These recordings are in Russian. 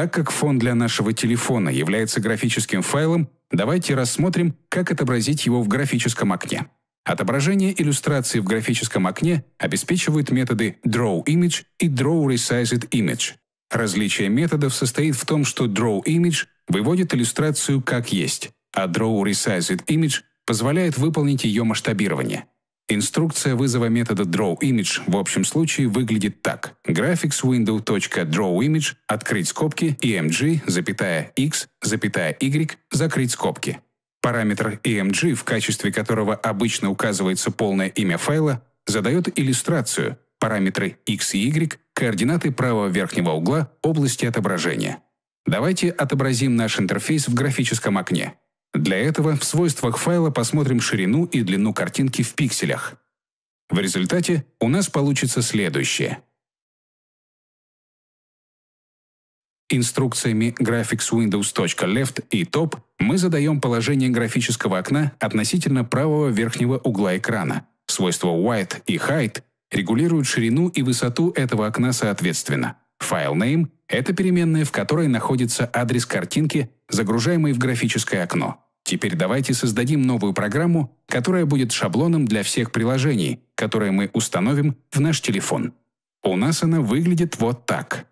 Так как фон для нашего телефона является графическим файлом, давайте рассмотрим, как отобразить его в графическом окне. Отображение иллюстрации в графическом окне обеспечивает методы drawImage и drawResizedImage. Различие методов состоит в том, что drawImage выводит иллюстрацию как есть, а drawResizedImage позволяет выполнить ее масштабирование. Инструкция вызова метода drawImage в общем случае выглядит так. Graphics открыть скобки img, e запятая X, запятая Y, закрыть скобки. Параметр img, e в качестве которого обычно указывается полное имя файла, задает иллюстрацию, параметры X и Y, координаты правого верхнего угла области отображения. Давайте отобразим наш интерфейс в графическом окне. Для этого в свойствах файла посмотрим ширину и длину картинки в пикселях. В результате у нас получится следующее. Инструкциями graphicswindows.left и top мы задаем положение графического окна относительно правого верхнего угла экрана. Свойства white и height регулируют ширину и высоту этого окна соответственно. FileName — это переменная, в которой находится адрес картинки, загружаемой в графическое окно. Теперь давайте создадим новую программу, которая будет шаблоном для всех приложений, которые мы установим в наш телефон. У нас она выглядит вот так.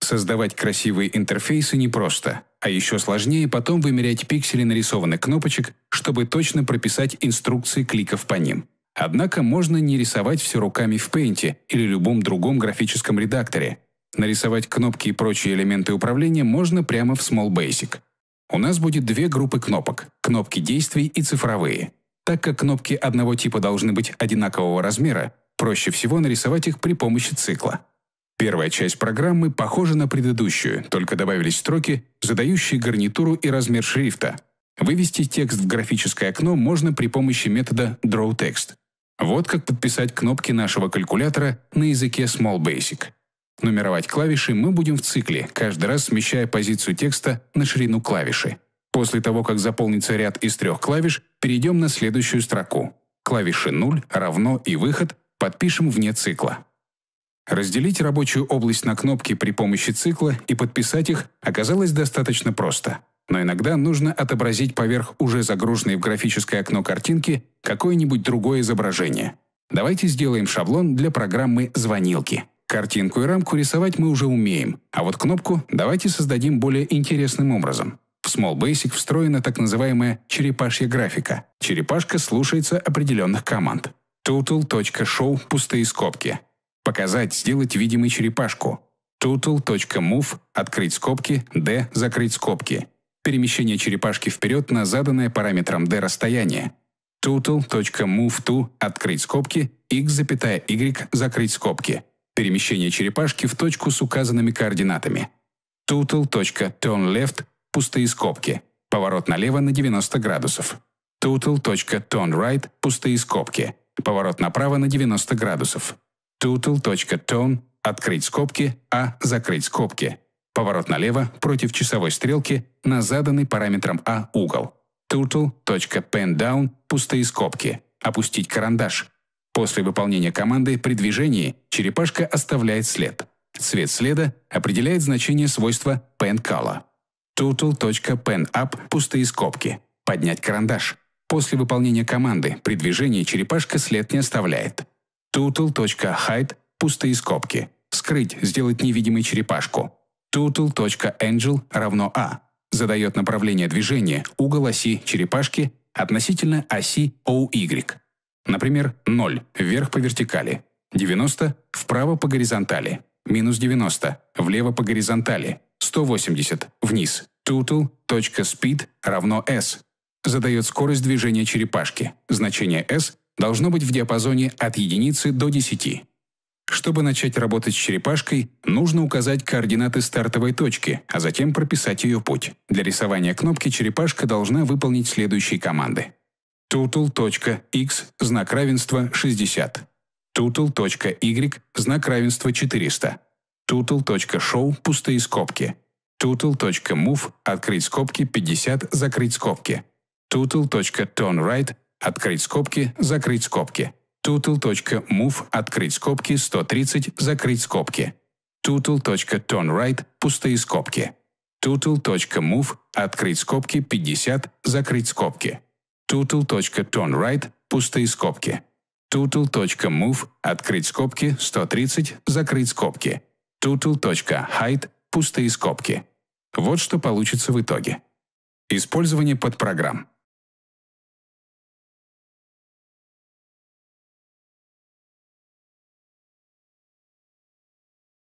Создавать красивые интерфейсы непросто, а еще сложнее потом вымерять пиксели нарисованных кнопочек, чтобы точно прописать инструкции кликов по ним. Однако можно не рисовать все руками в Paint или любом другом графическом редакторе. Нарисовать кнопки и прочие элементы управления можно прямо в Small Basic. У нас будет две группы кнопок – кнопки действий и цифровые. Так как кнопки одного типа должны быть одинакового размера, проще всего нарисовать их при помощи цикла. Первая часть программы похожа на предыдущую, только добавились строки, задающие гарнитуру и размер шрифта. Вывести текст в графическое окно можно при помощи метода drawText. Вот как подписать кнопки нашего калькулятора на языке Small Basic. Нумеровать клавиши мы будем в цикле, каждый раз смещая позицию текста на ширину клавиши. После того, как заполнится ряд из трех клавиш, перейдем на следующую строку. Клавиши 0, равно и выход подпишем вне цикла. Разделить рабочую область на кнопки при помощи цикла и подписать их оказалось достаточно просто но иногда нужно отобразить поверх уже загруженной в графическое окно картинки какое-нибудь другое изображение. Давайте сделаем шаблон для программы «Звонилки». Картинку и рамку рисовать мы уже умеем, а вот кнопку давайте создадим более интересным образом. В Small Basic встроена так называемая черепашья графика. Черепашка слушается определенных команд. Total.show пустые скобки. Показать, сделать видимой черепашку. Total.move открыть скобки, d закрыть скобки перемещение черепашки вперед на заданное параметром D расстояние. total.move2 открыть скобки, x y закрыть скобки. Перемещение черепашки в точку с указанными координатами. total.turnleft пустые скобки. Поворот налево на 90 градусов. total.turnright пустые скобки. Поворот направо на 90 градусов. total.turn открыть скобки, а закрыть скобки. Поворот налево против часовой стрелки на заданный параметром А угол. Turtle.pendown – пустые скобки. Опустить карандаш. После выполнения команды при движении черепашка оставляет след. Цвет следа определяет значение свойства pen pencolor. Turtle.penup – пустые скобки. Поднять карандаш. После выполнения команды при движении черепашка след не оставляет. Turtle.hide – пустые скобки. Скрыть, сделать невидимой черепашку. Tutle.angel равно а задает направление движения, угол оси черепашки относительно оси OY. Например, 0 вверх по вертикали, 90 вправо по горизонтали, минус 90 влево по горизонтали, 180 вниз. Tutle.speed равно S задает скорость движения черепашки. Значение S должно быть в диапазоне от единицы до 10. Чтобы начать работать с черепашкой, нужно указать координаты стартовой точки, а затем прописать ее путь. Для рисования кнопки черепашка должна выполнить следующие команды. Tutle.x знак равенства 60. Tutle.y знак равенства 400. Tutle.show пустые скобки. Tutle.move открыть скобки 50 закрыть скобки. Tutle.turnright открыть скобки закрыть скобки tutle.move открыть скобки 130 закрыть скобки tutle.tonright пустые скобки tutle.move открыть скобки 50 закрыть скобки tutle.tonright пустые скобки tutle.move открыть скобки 130 закрыть скобки tutle.hide пустые скобки вот что получится в итоге использование подпрограмм